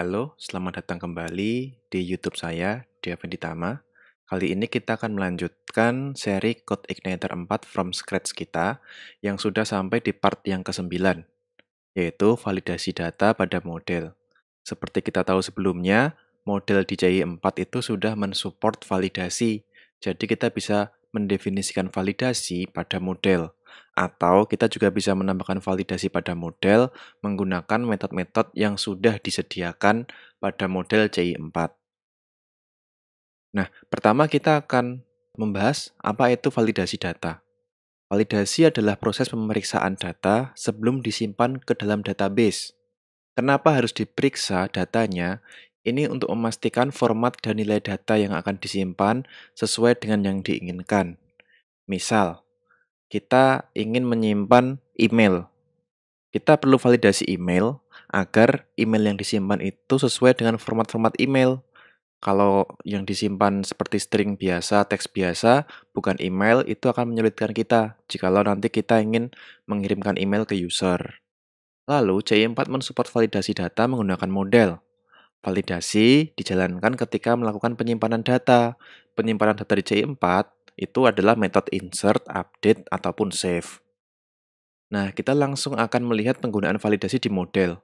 Halo, selamat datang kembali di YouTube saya, Dia Tama. Kali ini kita akan melanjutkan seri Code Igniter 4 from scratch kita yang sudah sampai di part yang ke-9, yaitu validasi data pada model. Seperti kita tahu sebelumnya, model DJI 4 itu sudah mensupport validasi, jadi kita bisa mendefinisikan validasi pada model. Atau kita juga bisa menambahkan validasi pada model menggunakan metode-metode yang sudah disediakan pada model CI4. Nah, pertama kita akan membahas apa itu validasi data. Validasi adalah proses pemeriksaan data sebelum disimpan ke dalam database. Kenapa harus diperiksa datanya? Ini untuk memastikan format dan nilai data yang akan disimpan sesuai dengan yang diinginkan. Misal, kita ingin menyimpan email. Kita perlu validasi email agar email yang disimpan itu sesuai dengan format-format email. Kalau yang disimpan seperti string biasa, teks biasa, bukan email, itu akan menyulitkan kita jikalau nanti kita ingin mengirimkan email ke user. Lalu, CI4 mensupport validasi data menggunakan model. Validasi dijalankan ketika melakukan penyimpanan data. Penyimpanan data di CI4 itu adalah metode insert, update, ataupun save. Nah, kita langsung akan melihat penggunaan validasi di model.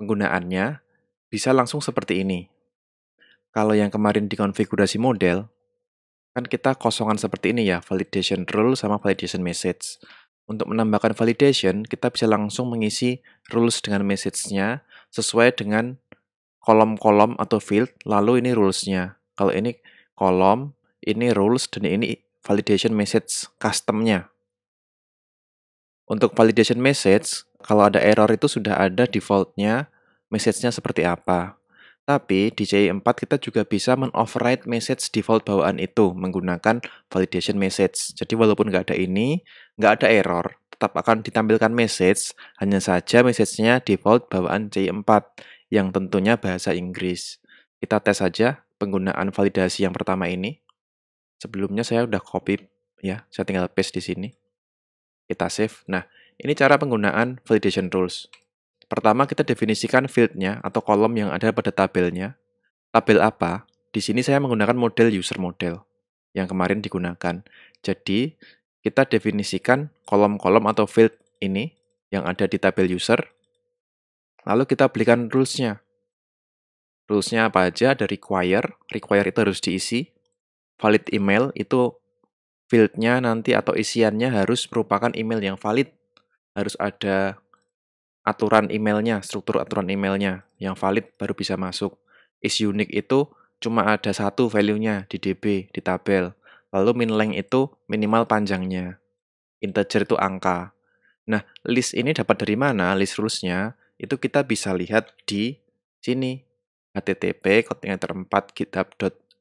Penggunaannya bisa langsung seperti ini. Kalau yang kemarin di konfigurasi model, kan kita kosongan seperti ini ya, validation rule sama validation message. Untuk menambahkan validation, kita bisa langsung mengisi rules dengan message-nya sesuai dengan kolom-kolom atau field, lalu ini rules-nya. Kalau ini kolom, ini rules dan ini validation message customnya. Untuk validation message, kalau ada error itu sudah ada defaultnya, message-nya seperti apa. Tapi di CI4 kita juga bisa men-override message default bawaan itu menggunakan validation message. Jadi walaupun nggak ada ini, nggak ada error, tetap akan ditampilkan message, hanya saja message-nya default bawaan CI4 yang tentunya bahasa Inggris. Kita tes saja penggunaan validasi yang pertama ini. Sebelumnya saya udah copy ya, saya tinggal paste di sini. Kita save. Nah, ini cara penggunaan validation rules. Pertama, kita definisikan fieldnya atau kolom yang ada pada tabelnya. Tabel apa? Di sini saya menggunakan model user model yang kemarin digunakan. Jadi, kita definisikan kolom-kolom atau field ini yang ada di tabel user. Lalu kita belikan rulesnya. Rulesnya apa aja? Ada require. Require itu harus diisi valid email itu fieldnya nanti atau isiannya harus merupakan email yang valid. Harus ada aturan emailnya, struktur aturan emailnya yang valid baru bisa masuk. Is unique itu cuma ada satu value-nya di DB, di tabel. Lalu min length itu minimal panjangnya. Integer itu angka. Nah, list ini dapat dari mana? List rules-nya itu kita bisa lihat di sini. http://github.com terempat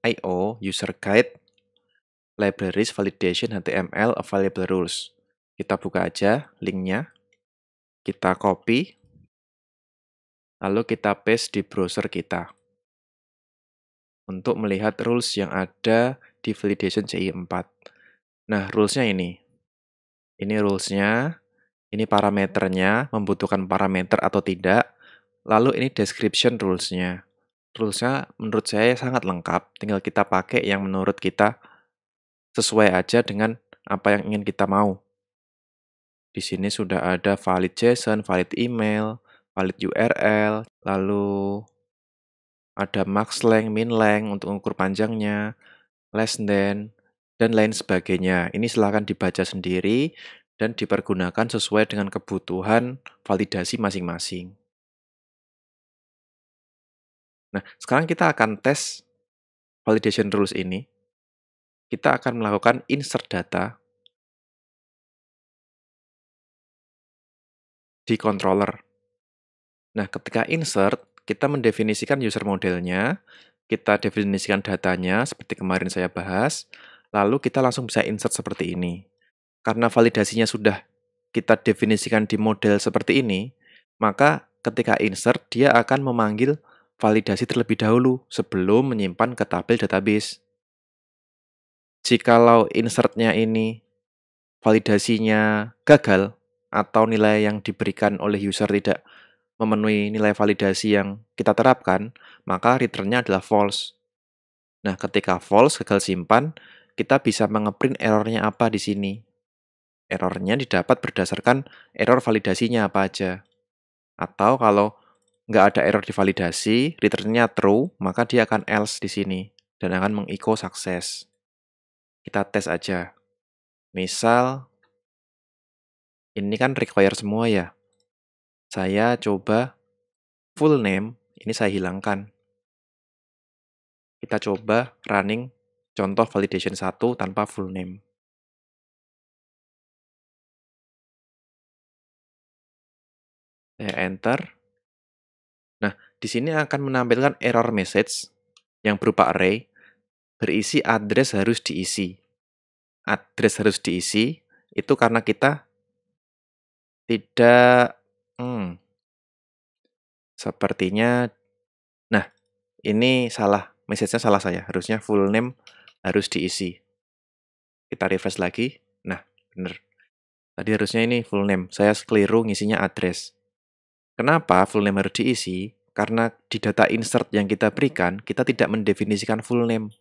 I.O. User Guide Libraries Validation HTML Available Rules. Kita buka aja linknya. Kita copy. Lalu kita paste di browser kita. Untuk melihat rules yang ada di validation CI4. Nah, rulesnya ini. Ini rulesnya, Ini parameternya, membutuhkan parameter atau tidak. Lalu ini description rulesnya toolsnya menurut saya sangat lengkap, tinggal kita pakai yang menurut kita sesuai aja dengan apa yang ingin kita mau. Di sini sudah ada valid JSON, valid email, valid URL, lalu ada max length, min length untuk ukur panjangnya, less than, dan lain sebagainya. Ini silahkan dibaca sendiri dan dipergunakan sesuai dengan kebutuhan validasi masing-masing. Nah, sekarang kita akan tes validation rules ini. Kita akan melakukan insert data di controller. Nah, ketika insert, kita mendefinisikan user modelnya, kita definisikan datanya seperti kemarin saya bahas, lalu kita langsung bisa insert seperti ini. Karena validasinya sudah kita definisikan di model seperti ini, maka ketika insert dia akan memanggil validasi terlebih dahulu sebelum menyimpan ke tabel database. Jikalau insertnya ini validasinya gagal atau nilai yang diberikan oleh user tidak memenuhi nilai validasi yang kita terapkan, maka returnnya adalah false. Nah, ketika false gagal simpan, kita bisa mengeprint errornya apa di sini. Errornya didapat berdasarkan error validasinya apa aja. Atau kalau nggak ada error di validasi, returnnya true, maka dia akan else di sini dan akan mengiko sukses. Kita tes aja. Misal, ini kan require semua ya. Saya coba full name, ini saya hilangkan. Kita coba running contoh validation 1 tanpa full name. Saya enter di sini akan menampilkan error message yang berupa array berisi address harus diisi. Address harus diisi itu karena kita tidak hmm, sepertinya nah ini salah message-nya salah saya harusnya full name harus diisi kita refresh lagi nah bener tadi harusnya ini full name saya keliru ngisinya address kenapa full name harus diisi karena di data insert yang kita berikan, kita tidak mendefinisikan full name.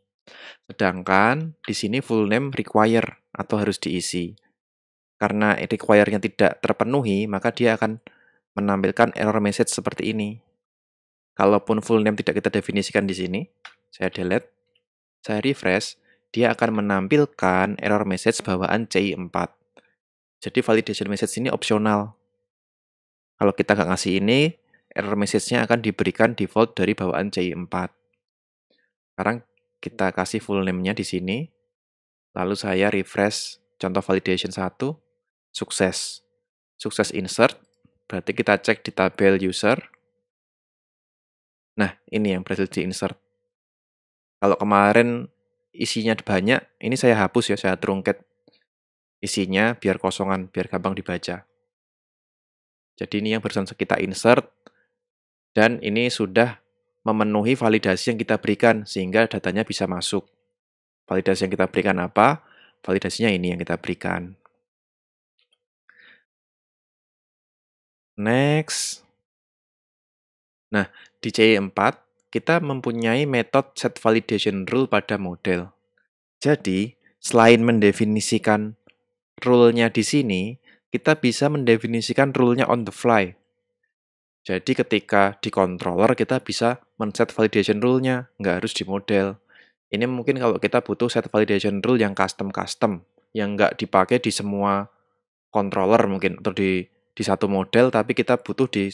Sedangkan di sini full name require atau harus diisi. Karena require-nya tidak terpenuhi, maka dia akan menampilkan error message seperti ini. Kalaupun full name tidak kita definisikan di sini, saya delete, saya refresh, dia akan menampilkan error message bawaan CI4. Jadi validation message ini opsional. Kalau kita nggak ngasih ini, error message-nya akan diberikan default dari bawaan CI4. Sekarang kita kasih full name-nya di sini. Lalu saya refresh contoh validation 1, sukses. Sukses insert, berarti kita cek di tabel user. Nah, ini yang berhasil di insert. Kalau kemarin isinya banyak, ini saya hapus ya, saya terungkit isinya biar kosongan, biar gampang dibaca. Jadi ini yang barusan kita insert, dan ini sudah memenuhi validasi yang kita berikan sehingga datanya bisa masuk. Validasi yang kita berikan apa? Validasinya ini yang kita berikan. Next. Nah, di CE4 kita mempunyai metode set validation rule pada model. Jadi, selain mendefinisikan rule-nya di sini, kita bisa mendefinisikan rule-nya on the fly jadi ketika di controller kita bisa men-set validation rule-nya, nggak harus di model. Ini mungkin kalau kita butuh set validation rule yang custom-custom, yang nggak dipakai di semua controller mungkin, atau di, di satu model, tapi kita butuh di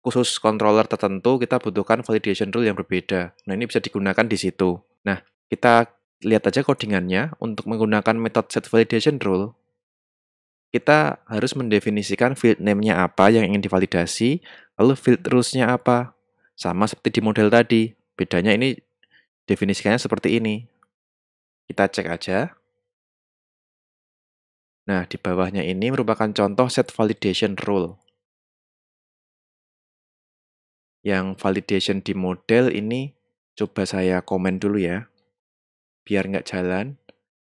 khusus controller tertentu, kita butuhkan validation rule yang berbeda. Nah, ini bisa digunakan di situ. Nah, kita lihat aja codingannya untuk menggunakan metode set validation rule kita harus mendefinisikan field name-nya apa yang ingin divalidasi, lalu field rules-nya apa. Sama seperti di model tadi, bedanya ini definisikannya seperti ini. Kita cek aja. Nah, di bawahnya ini merupakan contoh set validation rule. Yang validation di model ini, coba saya komen dulu ya, biar nggak jalan.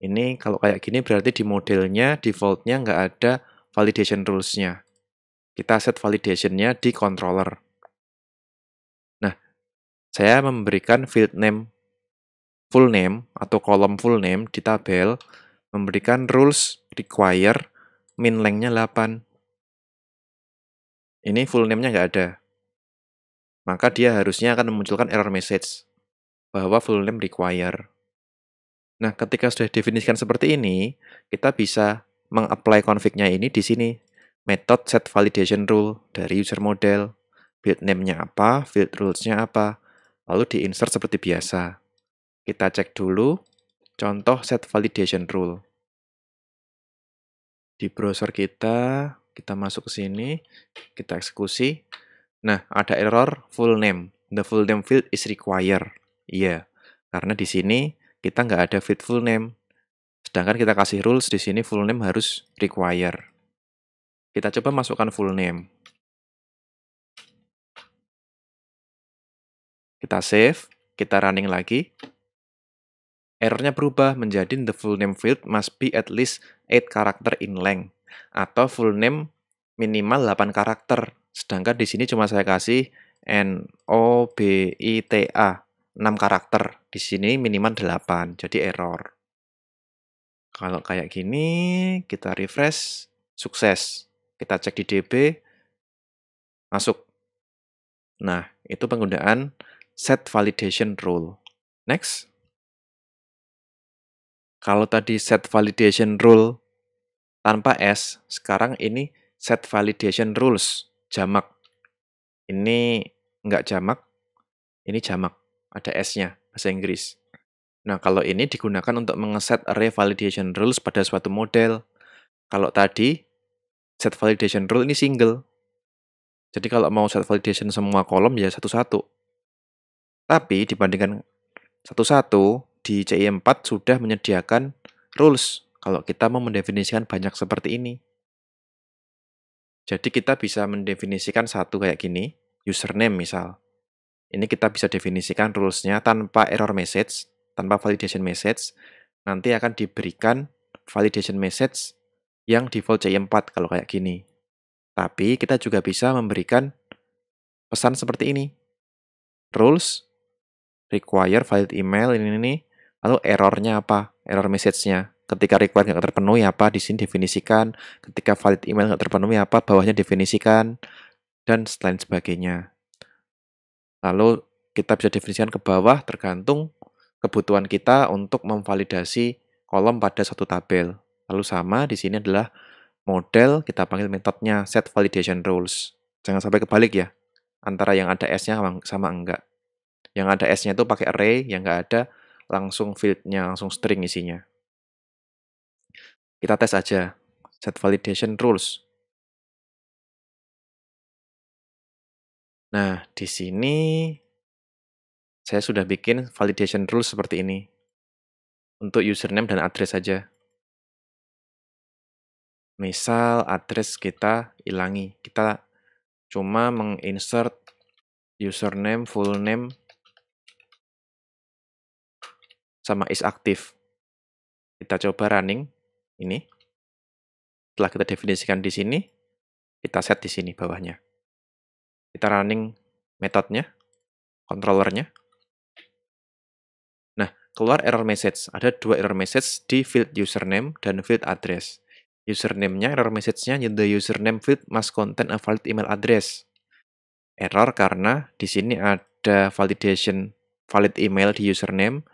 Ini kalau kayak gini berarti di modelnya defaultnya nggak ada validation rules-nya. Kita set validation-nya di controller. Nah, saya memberikan field name full name atau kolom full name di tabel memberikan rules require min length-nya 8. Ini full name-nya nggak ada. Maka dia harusnya akan memunculkan error message bahwa full name require. Nah, ketika sudah definisikan seperti ini, kita bisa mengapply config-nya ini di sini. Method set validation rule dari user model, build name-nya apa, field rules-nya apa, lalu di insert seperti biasa. Kita cek dulu contoh set validation rule. Di browser kita, kita masuk ke sini, kita eksekusi. Nah, ada error full name. The full name field is required. Iya, yeah. karena di sini kita nggak ada fit full name. Sedangkan kita kasih rules di sini full name harus require. Kita coba masukkan full name. Kita save, kita running lagi. Errornya berubah menjadi the full name field must be at least 8 character in length atau full name minimal 8 karakter. Sedangkan di sini cuma saya kasih N O B I T A 6 karakter. Di sini minimal 8, jadi error. Kalau kayak gini, kita refresh, sukses. Kita cek di DB, masuk. Nah, itu penggunaan set validation rule. Next. Kalau tadi set validation rule tanpa S, sekarang ini set validation rules, jamak. Ini nggak jamak, ini jamak ada S-nya, bahasa Inggris. Nah, kalau ini digunakan untuk mengeset array validation rules pada suatu model. Kalau tadi, set validation rule ini single. Jadi kalau mau set validation semua kolom ya satu-satu. Tapi dibandingkan satu-satu, di CI4 sudah menyediakan rules kalau kita mau mendefinisikan banyak seperti ini. Jadi kita bisa mendefinisikan satu kayak gini, username misal. Ini kita bisa definisikan rules-nya tanpa error message, tanpa validation message, nanti akan diberikan validation message yang default c 4 kalau kayak gini. Tapi kita juga bisa memberikan pesan seperti ini. Rules require valid email ini ini lalu errornya apa error message-nya ketika require nggak terpenuhi apa di sini definisikan ketika valid email nggak terpenuhi apa bawahnya definisikan dan lain sebagainya Lalu kita bisa definisikan ke bawah tergantung kebutuhan kita untuk memvalidasi kolom pada satu tabel. Lalu sama di sini adalah model kita panggil metodenya set validation rules. Jangan sampai kebalik ya. Antara yang ada S-nya sama enggak. Yang ada S-nya itu pakai array, yang enggak ada langsung field-nya, langsung string isinya. Kita tes aja set validation rules. Nah, di sini saya sudah bikin validation rule seperti ini untuk username dan address saja. Misal address kita hilangi, kita cuma menginsert username, full name sama is active. Kita coba running ini. Setelah kita definisikan di sini, kita set di sini bawahnya kita running metodenya, controllernya. Nah, keluar error message. Ada dua error message di field username dan field address. Username-nya, error message-nya, the username field must contain a valid email address. Error karena di sini ada validation valid email di username,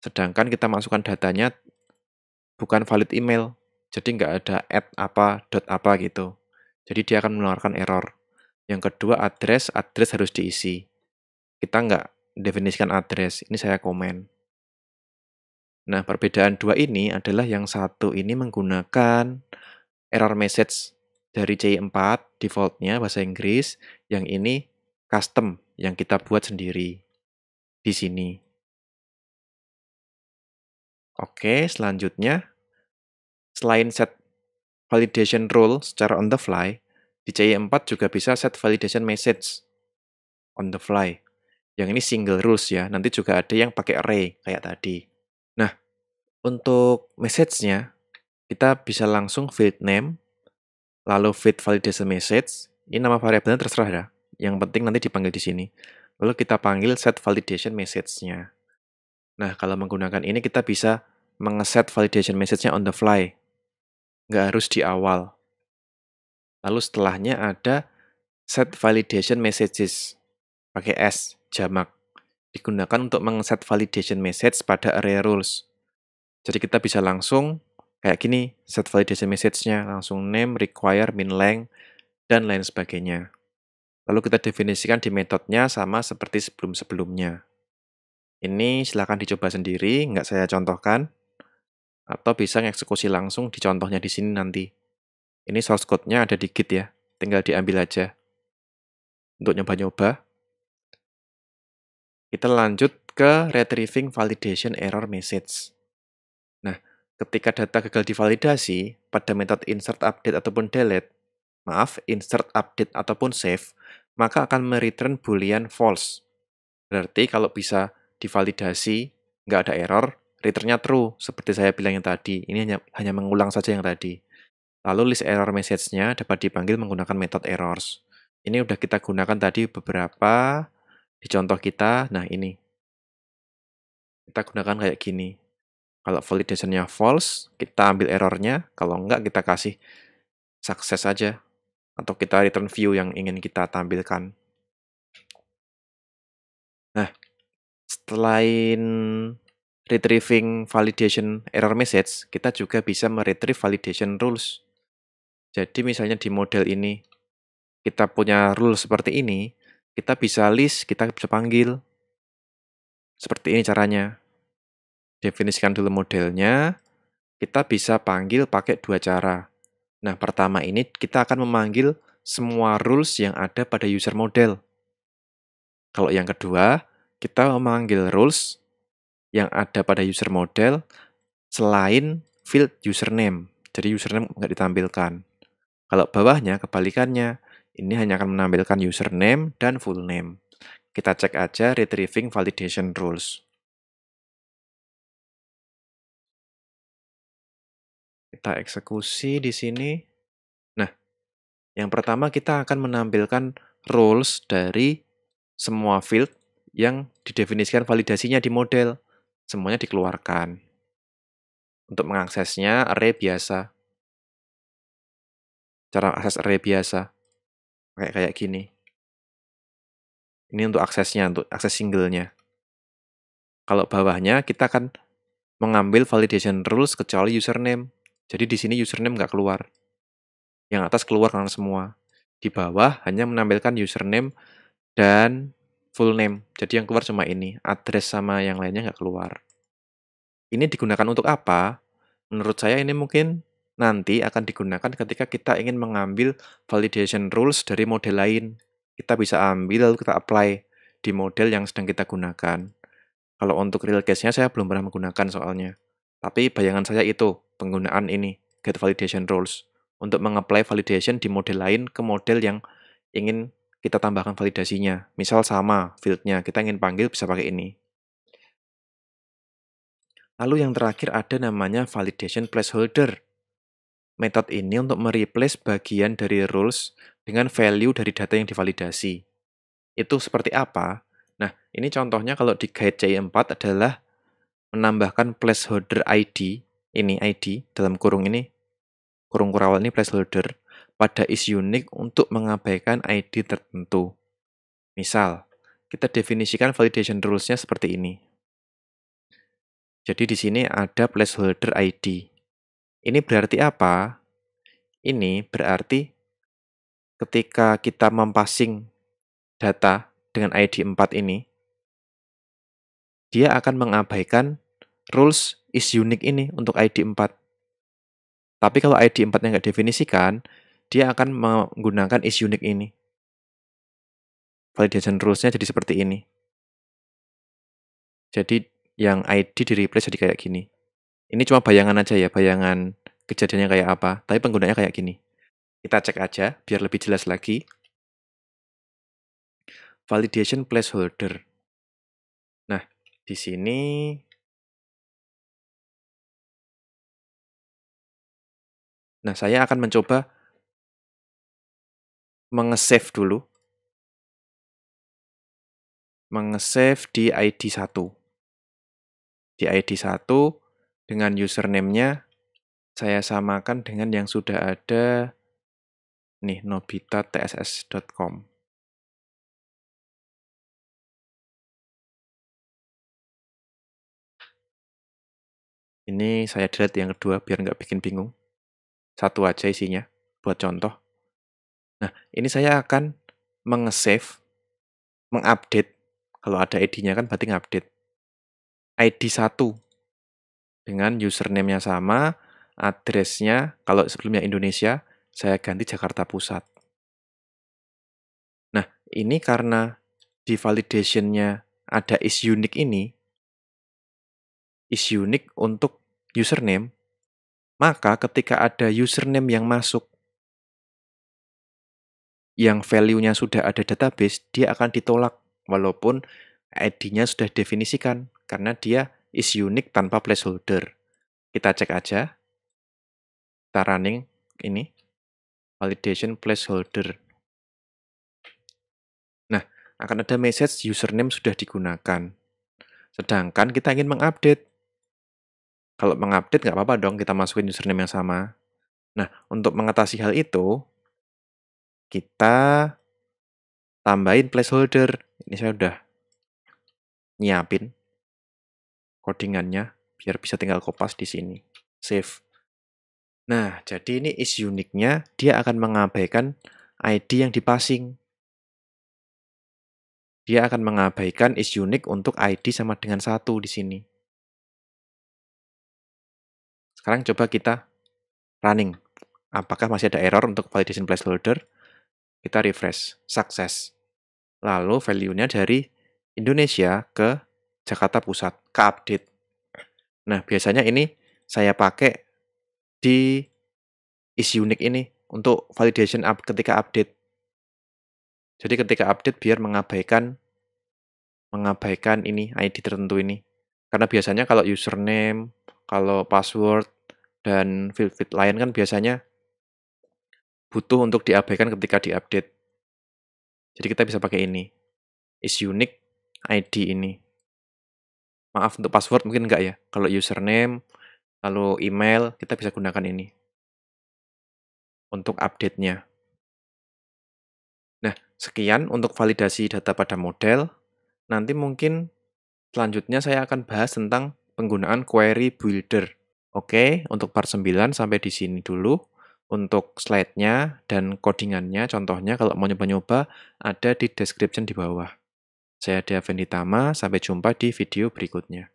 sedangkan kita masukkan datanya bukan valid email. Jadi nggak ada add apa, dot apa gitu. Jadi dia akan mengeluarkan error. Yang kedua, address. Address harus diisi. Kita nggak definisikan address. Ini saya komen. Nah, perbedaan dua ini adalah yang satu ini menggunakan error message dari c 4 defaultnya bahasa Inggris. Yang ini custom yang kita buat sendiri di sini. Oke, selanjutnya, selain set validation rule secara on the fly, di CI4 e juga bisa set validation message on the fly. Yang ini single rules ya. Nanti juga ada yang pakai array kayak tadi. Nah, untuk message-nya kita bisa langsung field name lalu field validation message. Ini nama variabelnya terserah ya. Yang penting nanti dipanggil di sini. Lalu kita panggil set validation message-nya. Nah, kalau menggunakan ini kita bisa mengeset validation message-nya on the fly. Nggak harus di awal. Lalu setelahnya ada set validation messages pakai S jamak digunakan untuk mengset validation message pada array rules. Jadi kita bisa langsung kayak gini set validation message-nya langsung name require min length dan lain sebagainya. Lalu kita definisikan di metodenya sama seperti sebelum-sebelumnya. Ini silahkan dicoba sendiri, nggak saya contohkan. Atau bisa eksekusi langsung di contohnya di sini nanti. Ini source code-nya ada di Git ya, tinggal diambil aja. Untuk nyoba-nyoba. Kita lanjut ke retrieving validation error message. Nah, ketika data gagal divalidasi pada metode insert update ataupun delete, maaf, insert update ataupun save, maka akan mereturn boolean false. Berarti kalau bisa divalidasi, nggak ada error, returnnya true, seperti saya bilang yang tadi. Ini hanya, hanya mengulang saja yang tadi. Lalu list error message-nya dapat dipanggil menggunakan metode errors. Ini udah kita gunakan tadi beberapa di contoh kita. Nah, ini. Kita gunakan kayak gini. Kalau validation-nya false, kita ambil errornya. Kalau enggak, kita kasih success aja. Atau kita return view yang ingin kita tampilkan. Nah, selain retrieving validation error message, kita juga bisa meretrieve validation rules. Jadi misalnya di model ini kita punya rule seperti ini, kita bisa list, kita bisa panggil. Seperti ini caranya. Definisikan dulu modelnya, kita bisa panggil pakai dua cara. Nah, pertama ini kita akan memanggil semua rules yang ada pada user model. Kalau yang kedua, kita memanggil rules yang ada pada user model selain field username. Jadi username nggak ditampilkan. Kalau bawahnya kebalikannya, ini hanya akan menampilkan username dan full name. Kita cek aja retrieving validation rules. Kita eksekusi di sini. Nah, yang pertama kita akan menampilkan rules dari semua field yang didefinisikan validasinya di model. Semuanya dikeluarkan. Untuk mengaksesnya, array biasa cara akses array biasa kayak kayak gini ini untuk aksesnya untuk akses singlenya kalau bawahnya kita akan mengambil validation rules kecuali username jadi di sini username nggak keluar yang atas keluar karena semua di bawah hanya menampilkan username dan full name jadi yang keluar cuma ini address sama yang lainnya nggak keluar ini digunakan untuk apa menurut saya ini mungkin nanti akan digunakan ketika kita ingin mengambil validation rules dari model lain. Kita bisa ambil lalu kita apply di model yang sedang kita gunakan. Kalau untuk real case-nya saya belum pernah menggunakan soalnya. Tapi bayangan saya itu penggunaan ini, get validation rules untuk mengapply validation di model lain ke model yang ingin kita tambahkan validasinya. Misal sama fieldnya, kita ingin panggil bisa pakai ini. Lalu yang terakhir ada namanya validation placeholder. Metode ini untuk mereplace bagian dari rules dengan value dari data yang divalidasi. Itu seperti apa? Nah, ini contohnya kalau di guide CI4 adalah menambahkan placeholder ID, ini ID dalam kurung ini, kurung kurawal ini placeholder, pada is unique untuk mengabaikan ID tertentu. Misal, kita definisikan validation rules-nya seperti ini. Jadi di sini ada placeholder ID. Ini berarti apa? Ini berarti ketika kita mempassing data dengan ID 4 ini, dia akan mengabaikan rules is unique ini untuk ID 4. Tapi kalau ID 4 yang nggak definisikan, dia akan menggunakan is unique ini. Validation rules-nya jadi seperti ini. Jadi yang ID di replace jadi kayak gini. Ini cuma bayangan aja ya, bayangan kejadiannya kayak apa. Tapi penggunanya kayak gini. Kita cek aja biar lebih jelas lagi. Validation placeholder. Nah, di sini Nah, saya akan mencoba mengesave dulu. Mengesave di ID 1. Di ID 1 dengan username-nya saya samakan dengan yang sudah ada nih nobita tss.com Ini saya delete yang kedua biar nggak bikin bingung. Satu aja isinya buat contoh. Nah, ini saya akan menge-save, mengupdate. Kalau ada ID-nya kan berarti ngupdate. ID 1 dengan username-nya sama, address-nya kalau sebelumnya Indonesia, saya ganti Jakarta Pusat. Nah, ini karena di validation-nya ada is unique ini, is unique untuk username, maka ketika ada username yang masuk yang value-nya sudah ada database, dia akan ditolak walaupun ID-nya sudah definisikan karena dia is unique tanpa placeholder. Kita cek aja. Kita running ini validation placeholder. Nah, akan ada message username sudah digunakan. Sedangkan kita ingin mengupdate. Kalau mengupdate nggak apa-apa dong, kita masukin username yang sama. Nah, untuk mengatasi hal itu, kita tambahin placeholder. Ini saya udah nyiapin codingannya biar bisa tinggal kopas di sini. Save. Nah, jadi ini is uniknya dia akan mengabaikan ID yang dipasing. Dia akan mengabaikan is unique untuk ID sama dengan satu di sini. Sekarang coba kita running. Apakah masih ada error untuk validation placeholder? Kita refresh, sukses. Lalu value-nya dari Indonesia ke Jakarta Pusat, ke update. Nah, biasanya ini saya pakai di isi unique ini untuk validation up ketika update. Jadi ketika update biar mengabaikan mengabaikan ini ID tertentu ini. Karena biasanya kalau username, kalau password dan field-field lain kan biasanya butuh untuk diabaikan ketika diupdate. Jadi kita bisa pakai ini. Is unique ID ini maaf untuk password mungkin enggak ya. Kalau username, lalu email, kita bisa gunakan ini untuk update-nya. Nah, sekian untuk validasi data pada model. Nanti mungkin selanjutnya saya akan bahas tentang penggunaan query builder. Oke, untuk part 9 sampai di sini dulu. Untuk slide-nya dan codingannya, contohnya kalau mau nyoba-nyoba, ada di description di bawah. Saya Adi Avenditama, sampai jumpa di video berikutnya.